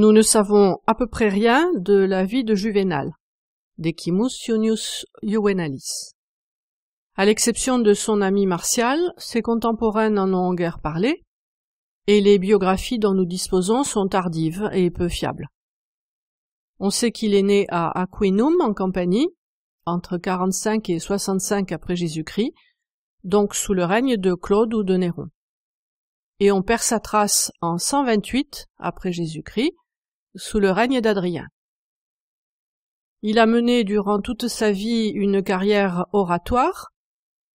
Nous ne savons à peu près rien de la vie de Juvenal, Decimus Iunius Juvenalis. À l'exception de son ami Martial, ses contemporains n'en ont guère parlé, et les biographies dont nous disposons sont tardives et peu fiables. On sait qu'il est né à Aquinum en Campanie, entre 45 et 65 après Jésus-Christ, donc sous le règne de Claude ou de Néron. Et on perd sa trace en 128 après Jésus-Christ, sous le règne d'Adrien. Il a mené durant toute sa vie une carrière oratoire,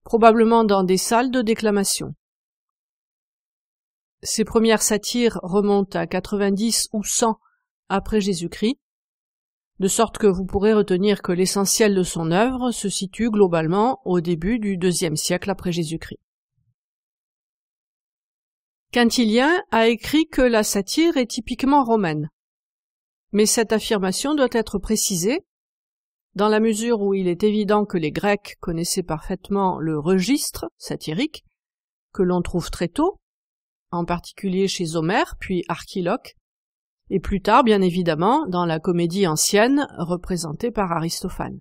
probablement dans des salles de déclamation. Ses premières satires remontent à 90 ou 100 après Jésus-Christ, de sorte que vous pourrez retenir que l'essentiel de son œuvre se situe globalement au début du deuxième siècle après Jésus-Christ. Quintilien a écrit que la satire est typiquement romaine. Mais cette affirmation doit être précisée, dans la mesure où il est évident que les Grecs connaissaient parfaitement le registre satirique, que l'on trouve très tôt, en particulier chez Homère, puis Archiloque, et plus tard, bien évidemment, dans la comédie ancienne représentée par Aristophane.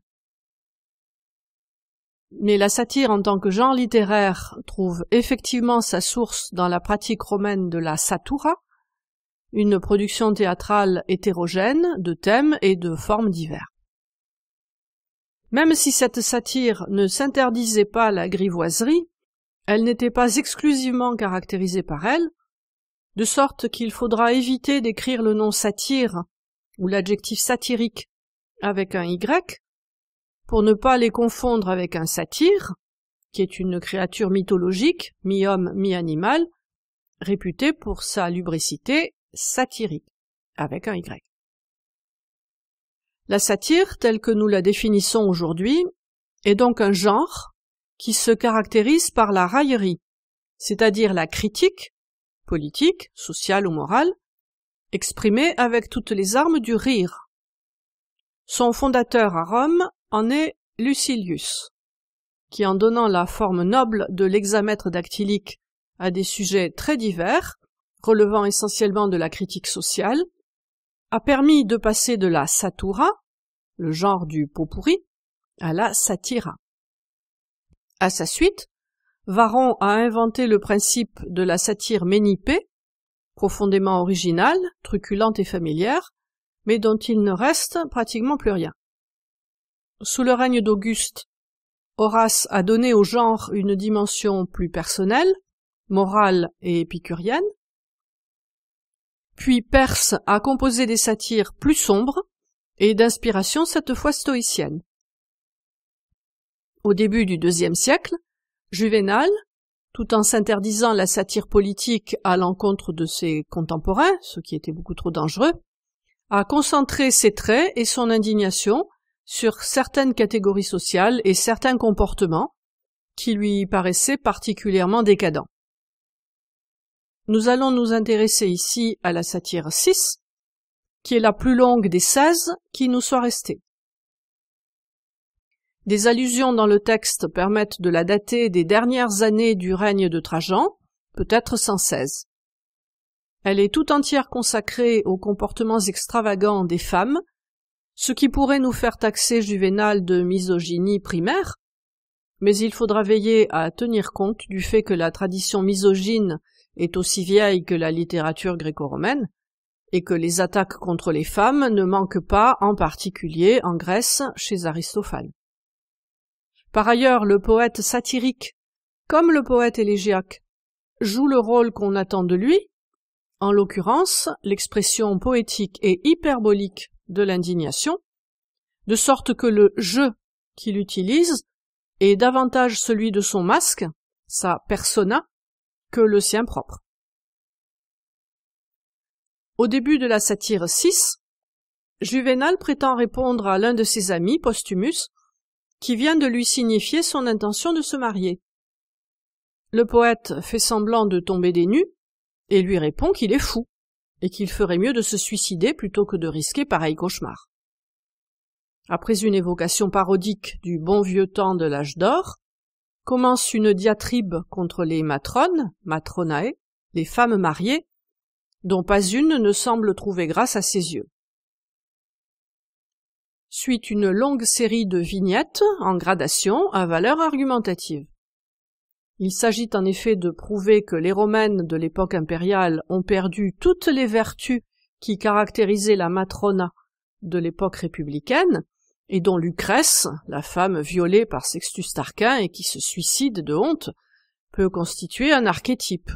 Mais la satire en tant que genre littéraire trouve effectivement sa source dans la pratique romaine de la satura, une production théâtrale hétérogène de thèmes et de formes divers. Même si cette satire ne s'interdisait pas la grivoiserie, elle n'était pas exclusivement caractérisée par elle, de sorte qu'il faudra éviter d'écrire le nom satire ou l'adjectif satirique avec un Y, pour ne pas les confondre avec un satyre, qui est une créature mythologique, mi-homme, mi-animal, réputée pour sa lubricité satirique, avec un Y. La satire, telle que nous la définissons aujourd'hui, est donc un genre qui se caractérise par la raillerie, c'est-à-dire la critique, politique, sociale ou morale, exprimée avec toutes les armes du rire. Son fondateur à Rome en est Lucilius, qui en donnant la forme noble de l'hexamètre dactylique à des sujets très divers, relevant essentiellement de la critique sociale, a permis de passer de la satura, le genre du pot pourri, à la satira. À sa suite, Varon a inventé le principe de la satire ménipée, profondément originale, truculente et familière, mais dont il ne reste pratiquement plus rien. Sous le règne d'Auguste, Horace a donné au genre une dimension plus personnelle, morale et épicurienne, puis Perse a composé des satires plus sombres et d'inspiration cette fois stoïcienne. Au début du deuxième siècle, Juvénal, tout en s'interdisant la satire politique à l'encontre de ses contemporains, ce qui était beaucoup trop dangereux, a concentré ses traits et son indignation sur certaines catégories sociales et certains comportements qui lui paraissaient particulièrement décadents. Nous allons nous intéresser ici à la satire 6, qui est la plus longue des 16 qui nous soit restée. Des allusions dans le texte permettent de la dater des dernières années du règne de Trajan, peut-être 116. Elle est tout entière consacrée aux comportements extravagants des femmes, ce qui pourrait nous faire taxer Juvénal de misogynie primaire, mais il faudra veiller à tenir compte du fait que la tradition misogyne est aussi vieille que la littérature gréco-romaine, et que les attaques contre les femmes ne manquent pas, en particulier en Grèce, chez Aristophane. Par ailleurs, le poète satirique, comme le poète élégiaque, joue le rôle qu'on attend de lui, en l'occurrence l'expression poétique et hyperbolique de l'indignation, de sorte que le jeu qu'il utilise est davantage celui de son masque, sa persona, le sien propre. Au début de la satire VI, Juvénal prétend répondre à l'un de ses amis, Postumus, qui vient de lui signifier son intention de se marier. Le poète fait semblant de tomber des nues et lui répond qu'il est fou et qu'il ferait mieux de se suicider plutôt que de risquer pareil cauchemar. Après une évocation parodique du bon vieux temps de l'âge d'or, commence une diatribe contre les matrones, matronae, les femmes mariées, dont pas une ne semble trouver grâce à ses yeux. Suit une longue série de vignettes en gradation à valeur argumentative. Il s'agit en effet de prouver que les Romaines de l'époque impériale ont perdu toutes les vertus qui caractérisaient la matrona de l'époque républicaine et dont Lucrèce, la femme violée par Sextus Tarquin et qui se suicide de honte, peut constituer un archétype.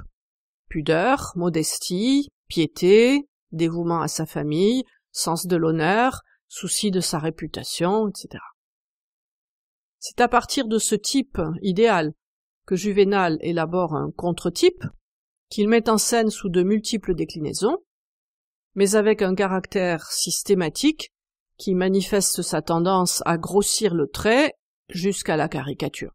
Pudeur, modestie, piété, dévouement à sa famille, sens de l'honneur, souci de sa réputation, etc. C'est à partir de ce type idéal que Juvénal élabore un contre-type qu'il met en scène sous de multiples déclinaisons, mais avec un caractère systématique qui manifeste sa tendance à grossir le trait jusqu'à la caricature.